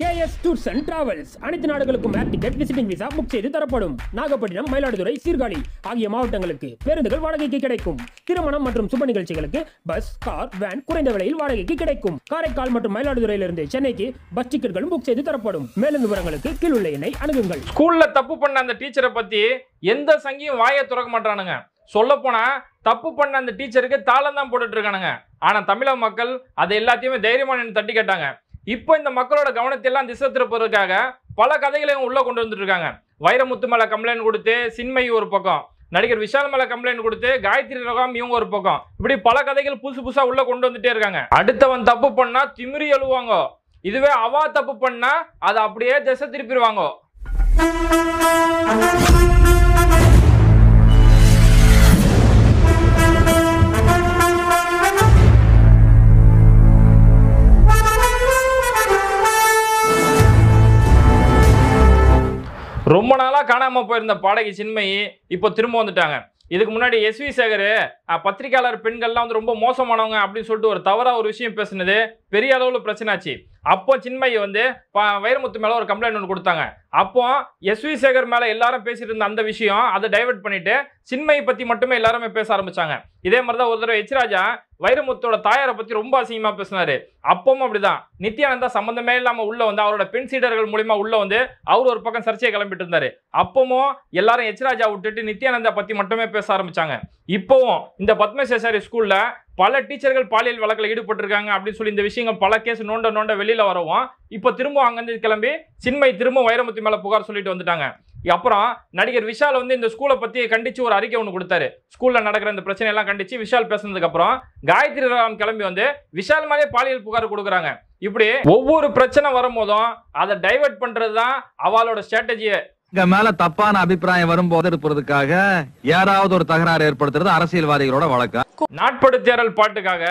KS tours and travels அனைத்து நாடுகளுக்கும் air ticket visiting visa book செய்து தரப்படும் நாகப்பட்டினம் மயிலாடுதுறை சீர்காழி ஆகிய மாவட்டங்களுக்கு பேருந்துகள் வாடகைக்கு கிடைக்கும் திருமணம் மற்றும் சுப நிகழ்ச்சிகளுக்கு பஸ் கார் வேன் குறைந்த விலையில் வாடகைக்கு கிடைக்கும் காரைக்கால் மற்றும் மயிலாடுதுறையிலிருந்து சென்னைக்கு பஸ் டிக்கெட்களும் புக் செய்து தரப்படும் மேலும் விவரங்களுக்கு உள்ள எண்ணெய் அணுகுங்கள் ஸ்கூல்ல தப்பு பண்ண அந்த டீச்சரை பத்தி எந்த சங்கியும் வாயை துறக்க மாட்டானுங்க சொல்ல போனா தப்பு பண்ண அந்த டீச்சருக்கு தாளம் தான் போட்டுட்டு இருக்கானுங்க ஆனா தமிழக மக்கள் அதை எல்லாத்தையுமே தைரியமான தட்டி கேட்டாங்க இப்போ இந்த மக்களோட கவனத்தை எல்லாம் திசை திருப்பதற்காக பல கதைகளை உள்ளே கொண்டு வந்துட்டு இருக்காங்க வைரமுத்து மலை கம்ப்ளைண்ட் கொடுத்து சின்மை ஒரு பக்கம் நடிகர் விஷால் மலை கம்ப்ளைண்ட் கொடுத்து காயத்ரி ரகம் இவங்க ஒரு பக்கம் இப்படி பல கதைகள் புதுசு புதுசாக உள்ளே கொண்டு வந்துட்டே இருக்காங்க அடுத்தவன் தப்பு பண்ணால் திமிரி எழுவாங்க இதுவே அவா தப்பு பண்ணால் அதை அப்படியே திசை திருப்பிடுவாங்க ரொம்ப நாளாக காணாமல் போயிருந்த பாடகி சின்மயி இப்போ திரும்ப வந்துட்டாங்க இதுக்கு முன்னாடி எஸ் வி சேகர் பத்திரிகையாளர் பெண்கள்லாம் வந்து ரொம்ப மோசமானவங்க அப்படின்னு சொல்லிட்டு ஒரு தவறாக ஒரு விஷயம் பேசுனது பெரிய அளவில் பிரச்சனை ஆச்சு அப்போ சின்மையை வந்து வைரமுத்து மேலே ஒரு கம்ப்ளைண்ட் ஒன்று கொடுத்தாங்க அப்போ எஸ் வி சேகர் மேலே எல்லாரும் பேசிட்டு இருந்த அந்த விஷயம் அதை டைவெர்ட் பண்ணிட்டு சின்மையை பற்றி மட்டுமே எல்லாருமே பேச ஆரம்பிச்சாங்க இதே மாதிரி தான் ஒரு தடவை எச்ராஜா வைரமுத்தோட தாயாரை பற்றி ரொம்ப அசிங்கமாக பேசினாரு அப்பவும் அப்படிதான் நித்யானந்தா சம்மந்தமே இல்லாமல் உள்ள வந்து அவரோட பெண் சீடர்கள் மூலிமா உள்ள வந்து அவர் ஒரு பக்கம் சர்ச்சையை கிளம்பிட்டு இருந்தாரு அப்பவும் எல்லாரும் எச்ராஜா விட்டுட்டு நித்யானந்தா பற்றி மட்டுமே பேச ஆரம்பிச்சாங்க இப்போவும் இந்த பத்மசேசாரி ஸ்கூலில் பல டீச்சர்கள் பாலியல் வழக்கில் ஈடுபட்டிருக்காங்க அப்படின்னு சொல்லி இந்த விஷயங்கள் பல கேஸ் நோண்ட நோண்ட வெளியில் வரவும் இப்போ திரும்ப அங்கேருந்து கிளம்பி சின்மை திரும்ப வைரமுத்தி மேலே புகார் சொல்லிட்டு வந்துட்டாங்க அப்புறம் நடிகர் விஷால் வந்து இந்த ஸ்கூலை பற்றி கண்டித்து ஒரு அறிக்கை ஒன்று கொடுத்தாரு ஸ்கூலில் நடக்கிற இந்த பிரச்சனையெல்லாம் கண்டித்து விஷால் பேசுனதுக்கப்புறம் காயத்ரி ராம் கிளம்பி வந்து விஷால் மாதிரியே பாலியல் புகார் கொடுக்குறாங்க இப்படி ஒவ்வொரு பிரச்சனை வரும்போதும் அதை டைவெர்ட் பண்ணுறது தான் அவளோட ஸ்ட்ராட்டஜியை இங்க மேல தப்பான அபிப்பிராயம் வரும்போது இருப்பதற்காக யாராவது ஒரு தகராறு ஏற்படுத்துறது அரசியல்வாதிகளோட வழக்கம் தேரல் பாட்டுக்காக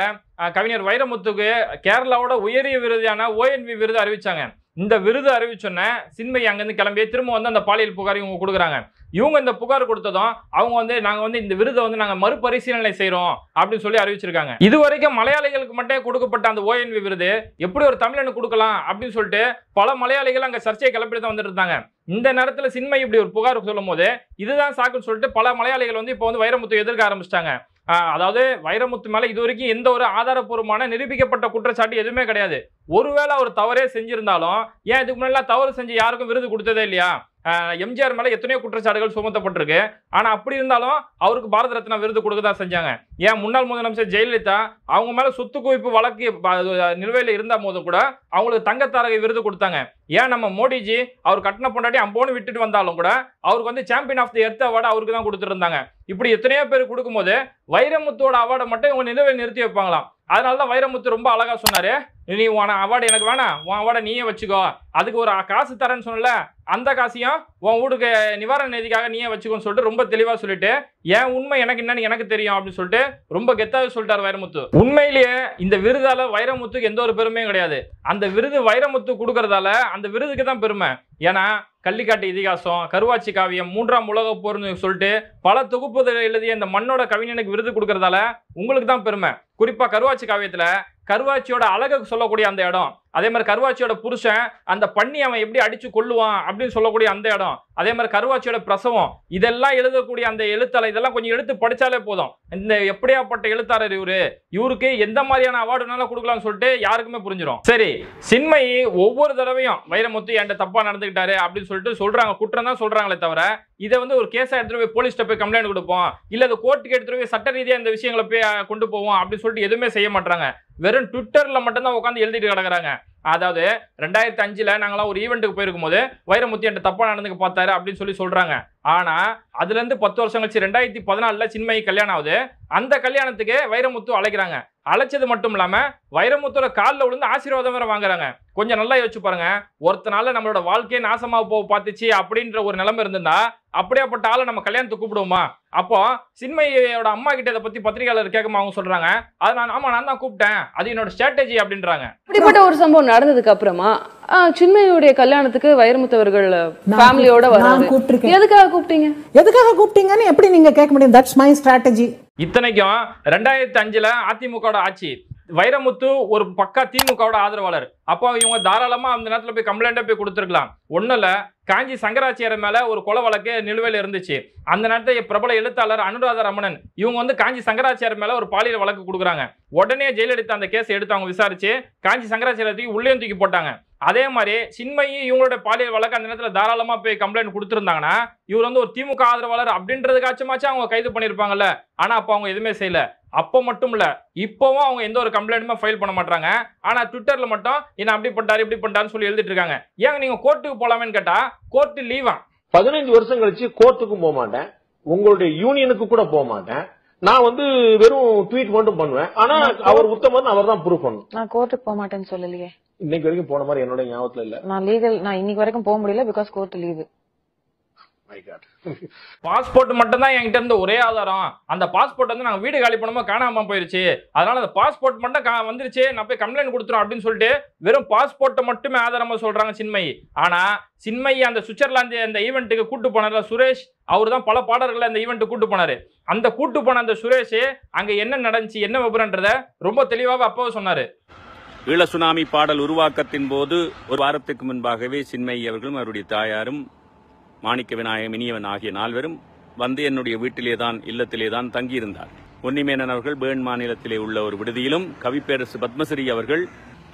கவிஞர் வைரமுத்துக்கு கேரளாவோட உயரிய விருதான ஓஎன்பி விருது அறிவிச்சாங்க இந்த விருது அறிவிச்சோன்ன சின்மை அங்கேருந்து கிளம்பி திரும்ப வந்து அந்த பாலியல் புகார் இவங்க கொடுக்குறாங்க இவங்க இந்த புகார் கொடுத்ததும் அவங்க வந்து நாங்கள் வந்து இந்த விருதை வந்து நாங்கள் மறுபரிசீலனை செய்கிறோம் அப்படின்னு சொல்லி அறிவிச்சிருக்காங்க இது வரைக்கும் மலையாளிகளுக்கு மட்டும் கொடுக்கப்பட்ட அந்த ஓஎன்வி விருது எப்படி ஒரு தமிழனு கொடுக்கலாம் அப்படின்னு சொல்லிட்டு பல மலையாளிகள் அங்கே சர்ச்சையை கிளப்பிட்டு தான் வந்துட்டு இருந்தாங்க இந்த நேரத்தில் சின்மை இப்படி ஒரு புகார் சொல்லும் போது இதுதான் சாக்குன்னு சொல்லிட்டு பல மலையாளிகள் வந்து இப்போ வந்து வைரமுத்து எதிர்க்க ஆரம்பிச்சிட்டாங்க அதாவது வைரமுத்து மேலே இது வரைக்கும் எந்த ஒரு ஆதாரபூர்வமான நிரூபிக்கப்பட்ட குற்றச்சாட்டு எதுவுமே கிடையாது ஒருவேளை அவர் தவறே செஞ்சிருந்தாலும் ஏன் இதுக்கு முன்னாடி தவறு செஞ்சு யாருக்கும் விருது கொடுத்ததே இல்லையா எம்ஜிஆர் மேலே எத்தனையோ குற்றச்சாட்டுகள் சுமத்தப்பட்டிருக்கு ஆனால் அப்படி இருந்தாலும் அவருக்கு பாரத ரத்னா விருது கொடுக்க தான் செஞ்சாங்க ஏன் முன்னாள் முதலமைச்சர் ஜெயலலிதா அவங்க மேலே சொத்து குவிப்பு வழக்கு நிலுவையில் இருந்த போதும் கூட அவங்களுக்கு தங்கத்தாரகை விருது கொடுத்தாங்க ஏன் நம்ம மோடிஜி அவர் கட்டின பொண்டாடி அம்போன்னு விட்டுட்டு வந்தாலும் கூட அவருக்கு வந்து champion of the earth award அவருக்கு தான் கொடுத்துருந்தாங்க இப்படி எத்தனையோ பேர் கொடுக்கும்போது வைரமுத்தோட அவார்டை மட்டும் இவங்க நிலுவையில் நிறுத்தி வைப்பாங்களாம் அதனாலதான் வைரமுத்து ரொம்ப அழகா சொன்னாரு நீ உன அவார்டு எனக்கு வேணாம் உன் அவார்டை நீயே வச்சுக்கோ அதுக்கு ஒரு காசு தரேன்னு சொன்னல அந்த காசையும் உன் வீடுக்கு நிவாரண நிதிக்காக நீயே வச்சுக்கோன்னு சொல்லிட்டு ரொம்ப தெளிவாக சொல்லிட்டு என் உண்மை எனக்கு என்னன்னு எனக்கு தெரியும் அப்படின்னு சொல்லிட்டு ரொம்ப கெத்தாக சொல்லிட்டார் வைரமுத்து உண்மையிலேயே இந்த விருதால வைரமுத்துக்கு எந்த ஒரு பெருமையும் கிடையாது அந்த விருது வைரமுத்து கொடுக்கறதால அந்த விருதுக்கு தான் பெருமை ஏன்னா கள்ளிக்காட்டு இதிகாசம் கருவாச்சி காவியம் மூன்றாம் உலக போர்னு சொல்லிட்டு பல தொகுப்புகள் எழுதிய இந்த மண்ணோட கவிஞனுக்கு விருது கொடுக்கறதால உங்களுக்கு தான் பெருமை குறிப்பாக கருவாச்சி காவியத்தில் கருவாச்சியோட அழகு சொல்லக்கூடிய அந்த இடம் அதே மாதிரி கருவாச்சியோட புருஷன் அந்த பண்ணி அவன் எப்படி அடித்து கொள்ளுவான் அப்படின்னு சொல்லக்கூடிய அந்த இடம் அதே மாதிரி கருவாச்சியோட பிரசவம் இதெல்லாம் எழுதக்கூடிய அந்த எழுத்தாளர் இதெல்லாம் கொஞ்சம் எடுத்து படித்தாலே போதும் இந்த எப்படியாப்பட்ட எழுத்தாளர் இவரு இவருக்கு எந்த மாதிரியான அவார்டு வேணாலும் கொடுக்கலாம்னு சொல்லிட்டு யாருக்குமே புரிஞ்சிடும் சரி சின்மை ஒவ்வொரு தடவையும் வைரமுத்து என்கிட்ட தப்பாக நடந்துக்கிட்டாரு அப்படின்னு சொல்லிட்டு சொல்கிறாங்க குற்றம் தான் சொல்கிறாங்களே தவிர இதை வந்து ஒரு கேஸ் எடுத்துகிட்டு போய் போலீஸ்கிட்ட போய் கம்ப்ளைண்ட் கொடுப்போம் இல்லை அது கோர்ட்டுக்கு எடுத்துகிட்டு போய் சட்ட ரீதியாக இந்த விஷயங்களை போய் கொண்டு போவோம் அப்படின்னு சொல்லிட்டு எதுவுமே செய்ய மாட்டாங்க வெறும் ட்விட்டர்ல மட்டும்தான் உட்காந்து எழுதிட்டு கிடக்குறாங்க அதாவது ரெண்டாயிரத்தி அஞ்சில் நாங்களாம் ஒரு ஈவெண்ட்டுக்கு போயிருக்கும் போது வைரமுத்தி என் தப்பாக நடந்துக்கு பார்த்தாரு அப்படின்னு சொல்லி சொல்கிறாங்க ஆனால் அதுலேருந்து பத்து வருஷம் கழிச்சு ரெண்டாயிரத்தி பதினாலில் சின்மயி கல்யாணம் ஆகுது அந்த கல்யாணத்துக்கு வைரமுத்து அழைக்கிறாங்க அழைச்சது மட்டும் இல்லாமல் வைரமுத்தோட காலில் விழுந்து ஆசீர்வாதம் வேற வாங்குறாங்க கொஞ்சம் நல்லா யோசிச்சு பாருங்க ஒருத்தனால நம்மளோட வாழ்க்கையை நாசமாக போக பார்த்துச்சு அப்படின்ற ஒரு நிலைமை இருந்திருந்தா அப்படியாப்பட்ட ஆளை நம்ம கல்யாணத்துக்கு கூப்பிடுவோமா அப்போ சின்மையோட அம்மா கிட்ட இதை பத்தி பத்திரிகையாளர் கேட்கமா அவங்க சொல்றாங்க அதை நான் ஆமா நான் தான் கூப்பிட்டேன் அது என்னோட ஸ்ட்ராட்டஜி அப்படின்றாங்க இப்படிப்பட்ட ஒரு சம்பவம் நடந்ததுக்கு அப்புறமா சின்மையுடைய கல்யாணத்துக்கு வைரமுத்தவர்கள் ஃபேமிலியோட வராங்க எதுக்காக கூப்பிட்டீங்க எதுக்காக கூப்பிட்டீங்கன்னு எப்படி நீங்க கேட்க முடியும் தட்ஸ் மை ஸ்ட்ராட்டஜி இத்தனைக்கும் ரெண்டாயிரத்தி அஞ்சுல அதிமுக ஆட்சி வைரமுத்து ஒரு பக்கா திமுகவோட ஆதரவாளர் அப்போ இவங்க தாராளமாக அந்த நேரத்தில் போய் கம்ப்ளைண்ட்டாக போய் கொடுத்துருக்கலாம் ஒன்றில் காஞ்சி சங்கராச்சியர் மேலே ஒரு கொலை வழக்கு நிலுவையில் இருந்துச்சு அந்த நேரத்தில் பிரபல எழுத்தாளர் அனுராத ரமணன் இவங்க வந்து காஞ்சி சங்கராச்சியர் மேலே ஒரு பாலியல் வழக்கு கொடுக்குறாங்க உடனே ஜெயலலிதா அந்த கேஸ் எடுத்து அவங்க விசாரித்து காஞ்சி சங்கராச்சாரியத்துக்கு உள்ளே தூக்கி போட்டாங்க அதே மாதிரி சின்மையும் இவங்களோட பாலியல் வழக்கு அந்த நேரத்தில் தாராளமாக போய் கம்ப்ளைண்ட் கொடுத்துருந்தாங்கன்னா இவர் வந்து ஒரு திமுக ஆதரவாளர் அப்படின்றதுக்காச்சுமாச்சும் அவங்க கைது பண்ணியிருப்பாங்கல்ல ஆனால் அப்போ அவங்க எதுவுமே செய்யலை அப்போ மட்டும் இல்லை இப்போவும் அவங்க எந்த ஒரு கம்ப்ளைண்ட்டுமே ஃபைல் பண்ண மாட்டாங்க ஆனால் ட்விட்டரில் மட்டும் என்ன அப்படி பண்ணிட்டாரு இப்படி பண்ணிட்டாருன்னு சொல்லி எழுதிட்டு இருக்காங்க ஏங்க நீங்கள் கோர்ட்டுக்கு போகலாமேன்னு கேட்டால் கோர்ட்டு லீவா பதினைந்து வருஷம் கழிச்சு கோர்ட்டுக்கும் போக மாட்டேன் உங்களுடைய யூனியனுக்கு கூட போக மாட்டேன் நான் வந்து வெறும் ட்வீட் மட்டும் பண்ணுவேன் ஆனா அவர் உத்தம் வந்து அவர் தான் ப்ரூஃப் பண்ணும் நான் கோர்ட்டுக்கு போக மாட்டேன்னு சொல்லலையே இன்னைக்கு வரைக்கும் போன மாதிரி என்னோட ஞாபகத்துல இல்ல நான் லீகல் நான் இன்னைக்கு வரைக்கும் போக முடியல பிகாஸ் கோர்ட் லீவு பாஸ்போர்ட் மட்டும் தான் என்கிட்ட இருந்து ஒரே ஆதாரம் அந்த பாஸ்போர்ட் வந்து நாங்கள் வீடு காலி பண்ணும்போது காணாம போயிருச்சு அதனால அந்த பாஸ்போர்ட் மட்டும் வந்துருச்சு நான் போய் கம்ப்ளைண்ட் கொடுத்துரும் அப்படின்னு சொல்லிட்டு வெறும் பாஸ்போர்ட்டை மட்டுமே ஆதாரமா சொல்றாங்க சின்மையை ஆனா சின்மை அந்த சுவிட்சர்லாந்து அந்த ஈவெண்ட்டுக்கு கூட்டு போனார்ல சுரேஷ் அவர் தான் பல பாடல்களை அந்த ஈவெண்ட்டு கூட்டு போனார் அந்த கூட்டு போன அந்த சுரேஷ் அங்கே என்ன நடந்துச்சு என்ன விபரன்றத ரொம்ப தெளிவாக அப்போவே சொன்னார் ஈழ சுனாமி பாடல் உருவாக்கத்தின் போது ஒரு வாரத்துக்கு முன்பாகவே சின்மயி அவர்களும் அவருடைய தாயாரும் மாணிக்க விநாயகம் இனியவன் ஆகிய நால்வரும் வந்து என்னுடைய வீட்டிலே தான் இல்லத்திலே தான் தங்கியிருந்தார் பொன்னிமேனன் அவர்கள் பேர்ன் மாநிலத்திலே உள்ள ஒரு விடுதியிலும் கவிப்பேரசு பத்மஸ்ரீ அவர்கள்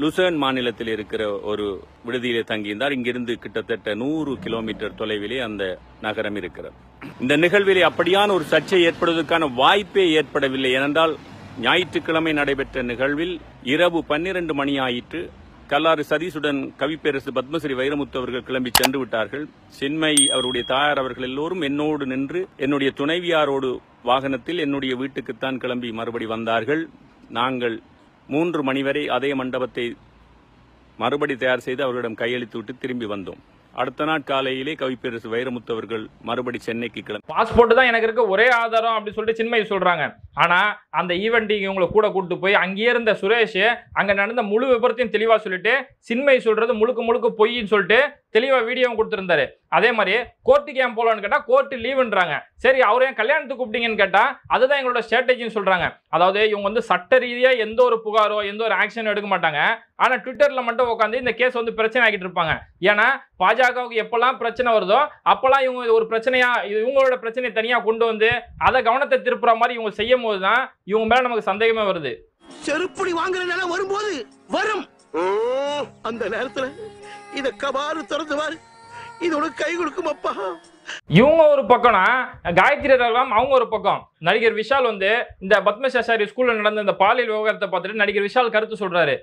லுசேன் மாநிலத்தில் இருக்கிற ஒரு விடுதியிலே தங்கியிருந்தார் இங்கிருந்து கிட்டத்தட்ட நூறு கிலோமீட்டர் தொலைவிலே அந்த நகரம் இருக்கிறது இந்த நிகழ்விலே அப்படியான ஒரு சர்ச்சை ஏற்படுவதற்கான வாய்ப்பே ஏற்படவில்லை ஏனென்றால் ஞாயிற்றுக்கிழமை நடைபெற்ற நிகழ்வில் இரவு பன்னிரண்டு மணி ஆயிற்று கல்லாறு சதீஷுடன் கவிப்பேரசு பத்மஸ்ரீ வைரமுத்து அவர்கள் கிளம்பி சென்று விட்டார்கள் சென்மை அவருடைய தாயார் அவர்கள் எல்லோரும் என்னோடு நின்று என்னுடைய துணைவியாரோடு வாகனத்தில் என்னுடைய வீட்டுக்குத்தான் கிளம்பி மறுபடி வந்தார்கள் நாங்கள் மூன்று மணி வரை அதே மண்டபத்தை மறுபடி தயார் செய்து அவர்களிடம் கையளித்து விட்டு திரும்பி வந்தோம் அடுத்த நாள் காலையிலே கவிப்பேரசு வைரமுத்து அவர்கள் மறுபடி சென்னைக்கு கிளம்பி பாஸ்போர்ட் தான் எனக்கு இருக்க ஒரே ஆதாரம் அப்படின்னு சொல்லிட்டு சின்மை சொல்றாங்க ஆனால் அந்த ஈவெண்ட்டிங் இவங்களை கூட கூப்பிட்டு போய் அங்கேயே இருந்த சுரேஷ் அங்கே நடந்த முழு விபரத்தையும் தெளிவாக சொல்லிட்டு சின்மை சொல்கிறது முழுக்க முழுக்க பொய்ன்னு சொல்லிட்டு தெளிவாக வீடியோவும் கொடுத்துருந்தாரு அதே மாதிரி கோர்ட்டுக்கு ஏன் போகலான்னு கேட்டால் கோர்ட்டு லீவுன்றாங்க சரி அவர் ஏன் கல்யாணத்துக்கு கூப்பிட்டீங்கன்னு கேட்டால் அதுதான் எங்களோட ஸ்ட்ராட்டஜின்னு சொல்கிறாங்க அதாவது இவங்க வந்து சட்ட ரீதியாக எந்த ஒரு புகாரோ எந்த ஒரு ஆக்ஷனும் எடுக்க மாட்டாங்க ஆனால் ட்விட்டரில் மட்டும் உட்காந்து இந்த கேஸ் வந்து பிரச்சனை ஆகிட்டு இருப்பாங்க ஏன்னா பாஜகவுக்கு எப்போல்லாம் பிரச்சனை வருதோ அப்போல்லாம் இவங்க ஒரு பிரச்சனையாக இவங்களோட பிரச்சனையை தனியாக கொண்டு வந்து அதை கவனத்தை திருப்புற மாதிரி இவங்க செய்ய பேசும்போது தான் இவங்க மேல நமக்கு சந்தேகமே வருது செருப்புடி வாங்குற நிலை வரும்போது வரும் அந்த நேரத்துல இத கபாறு திறந்து வாரு இதோட கை கொடுக்கும் அப்பா இவங்க ஒரு பக்கம்னா காயத்ரி ரகுலாம் அவங்க ஒரு பக்கம் நடிகர் விஷால் வந்து இந்த பத்மசேசாரி ஸ்கூல்ல நடந்த இந்த பாலியல் விவகாரத்தை பார்த்துட்டு நடிகர் விஷால் கருத்து சொல்றாரு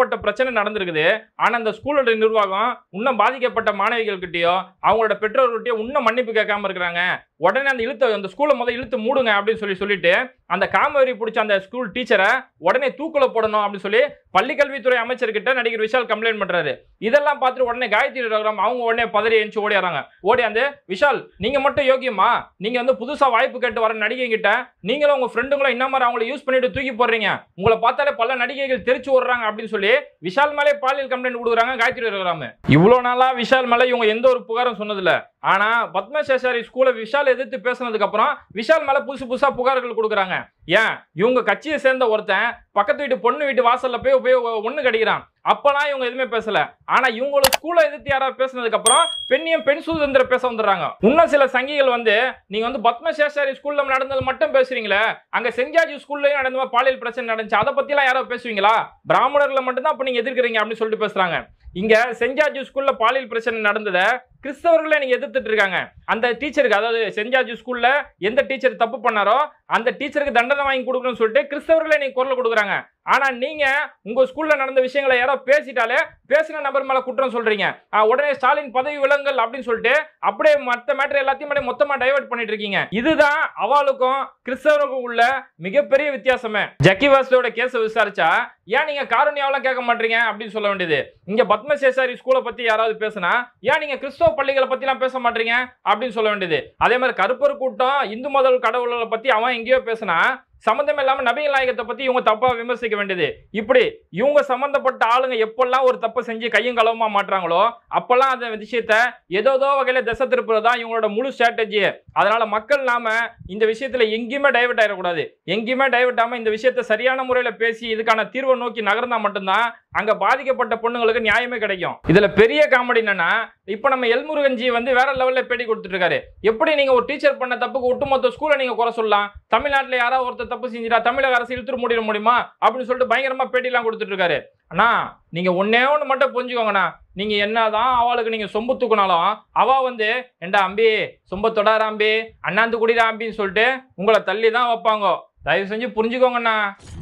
பட்ட பிரச்சனை நடந்திருக்குது ஆனா அந்த ஸ்கூலோட நிர்வாகம் இன்னும் பாதிக்கப்பட்ட மாணவிகள் கிட்டயோ அவங்களோட பெற்றோர்கிட்டயோ இன்னும் மன்னிப்பு கேட்காம இருக்கிறாங்க உடனே அந்த இழுத்த அந்த ஸ்கூலை முதல் இழுத்து மூடுங்க அப்படின்னு சொல்லி சொல்லிட்டு அந்த காமவெறி பிடிச்ச அந்த ஸ்கூல் டீச்சரை உடனே தூக்கல போடணும் அப்படின்னு சொல்லி பள்ளிக்கல்வித்துறை அமைச்சர்கிட்ட நடிகர் விஷால் கம்ப்ளைண்ட் பண்றாரு இதெல்லாம் பார்த்துட்டு உடனே காயத்ரி ரகுராம் அவங்க உடனே பதறி எழுந்து ஓடிறாங்க ஓடியாந்து விஷால் நீங்க மட்டும் யோகியமா நீங்க வந்து புதுசா வாய்ப்பு கேட்டு வர நடிகைங்கிட்ட நீங்களும் உங்க ஃப்ரெண்டுங்களும் என்ன மாதிரி அவங்கள யூஸ் பண்ணிட்டு தூக்கி போடுறீங்க உங்களை பார்த்தாலே பல நடிகைகள் தெரிச்சு விடுறாங்க அப்படின்னு சொல்லி விஷால் மேலே பாலியல் கம்ப்ளைண்ட் கொடுக்குறாங்க காயத்ரி வருகிறாம இவ்வளோ நாளா விஷால் மேலே இவங்க எந்த ஒரு புகாரும் சொன்னதில்ல ஆனா பத்மசேஷாரி ஸ்கூலை விஷால் எதிர்த்து பேசினதுக்கு அப்புறம் விஷால் மேல புதுசு புதுசா புகார்கள் கொடுக்குறாங்க ஏன் இவங்க கட்சியை சேர்ந்த ஒருத்தன் பக்கத்து வீட்டு பொண்ணு வீட்டு வாசல்ல போய் போய் ஒண்ணு கிடைக்கிறான் அப்பெல்லாம் இவங்க எதுவுமே பேசல ஆனா இவங்களோட ஸ்கூலை எதிர்த்து யாராவது பேசினதுக்கு அப்புறம் பெண்ணியம் பெண் சுதந்திர பேச வந்துடுறாங்க இன்னும் சில சங்கிகள் வந்து நீங்க வந்து பத்மசேஷாரி ஸ்கூல்ல நடந்தது மட்டும் பேசுறீங்களே அங்க செஞ்சாஜி ஸ்கூல்லயும் நடந்த பாலியல் பிரச்சனை நடந்துச்சு அதை பத்தி எல்லாம் யாரோ பேசுவீங்களா பிராமணர்களை மட்டும்தான் அப்ப நீங்க எதிர்க்கிறீங்க அப்படின்னு சொல்லிட்டு பேசுறாங்க இங்க ஜூஸ் ஸ்கூல்ல பாலியல் பிரச்சனை நடந்தத கிறிஸ்தவர்களை நீங்க எதிர்த்துட்டு இருக்காங்க அந்த டீச்சருக்கு அதாவது ஜூஸ் ஸ்கூல்ல எந்த டீச்சர் தப்பு பண்ணாரோ அந்த டீச்சருக்கு தண்டனை வாங்கி கொடுக்கணும்னு சொல்லிட்டு கிறிஸ்தவர்களே நீங்க குரல் கொடுக்குறாங்க ஆனா நீங்க உங்க ஸ்கூல்ல நடந்த விஷயங்களை யாரோ பேசிட்டாலே பேசின நபர் மேல குற்றம் சொல்றீங்க உடனே ஸ்டாலின் பதவி விலங்கல் அப்படின்னு சொல்லிட்டு அப்படியே மற்ற மேட்டர் எல்லாத்தையும் மொத்தமா டைவர்ட் பண்ணிட்டு இருக்கீங்க இதுதான் அவளுக்கும் கிறிஸ்தவருக்கும் உள்ள மிகப்பெரிய வித்தியாசமே ஜக்கி வாசோட கேஸை விசாரிச்சா ஏன் நீங்க காரணியாவெல்லாம் கேட்க மாட்டீங்க அப்படின்னு சொல்ல வேண்டியது இங்கே பத்மசேசாரி ஸ்கூலை பற்றி யாராவது பேசுனா ஏன் நீங்க கிறிஸ்தவ பள்ளிகளை பற்றிலாம் பேச மாட்டீங்க அப்படின்னு சொல்ல வேண்டியது அதே மாதிரி கருப்பர் கூட்டம் இந்து மதல் கடவுள்களை பற்றி அவன் எங்கேயோ பேசுனா சம்பந்தம் இல்லாமல் நபிகள் நாயகத்தை பற்றி இவங்க தப்பாக விமர்சிக்க வேண்டியது இப்படி இவங்க சம்மந்தப்பட்ட ஆளுங்க எப்பெல்லாம் ஒரு தப்பை செஞ்சு கையும் களவுமாக மாட்டுறாங்களோ அப்போல்லாம் அந்த விஷயத்த ஏதோதோ வகையில் திசை திருப்புறது தான் இவங்களோட முழு ஸ்ட்ராட்டஜி அதனால் மக்கள் நாம் இந்த விஷயத்தில் எங்கேயுமே டைவெர்ட் ஆகிடக்கூடாது எங்கேயுமே டைவெர்ட் ஆகாமல் இந்த விஷயத்த சரியான முறையில் பேசி இதுக்கான தீர்வை நோக்கி நகர்ந்தால் மட்டும்தான் அங்கே பாதிக்கப்பட்ட பொண்ணுங்களுக்கு நியாயமே கிடைக்கும் இதில் பெரிய காமெடி என்னன்னா இப்போ நம்ம எல்முருகன்ஜி வந்து வேற லெவலில் பேட்டி கொடுத்துட்டு இருக்காரு எப்படி நீங்கள் ஒரு டீச்சர் பண்ண தப்புக்கு ஒட்டுமொத்த ஸ்கூலை நீங்கள் குறை சொல்லலாம் தமிழ்நாட்டில் யாராவது ஒருத்தர் தப்பு செஞ்சிட்டா தமிழக அரசு இழுத்துட்டு முடிய முடியுமா அப்படின்னு சொல்லிட்டு பயங்கரமா பேட்டிலாம் கொடுத்துட்டு இருக்காரு அண்ணா நீங்க ஒன்னே ஒன்று மட்டும் புரிஞ்சுக்கோங்கண்ணா நீங்க என்னதான் அவளுக்கு நீங்க சொம்பு தூக்கினாலும் அவ வந்து என்டா அம்பி சொம்ப தொடாராம்பி அண்ணாந்து அம்பின்னு சொல்லிட்டு உங்களை தள்ளி தான் வைப்பாங்க தயவு செஞ்சு புரிஞ்சுக்கோங்கண்ணா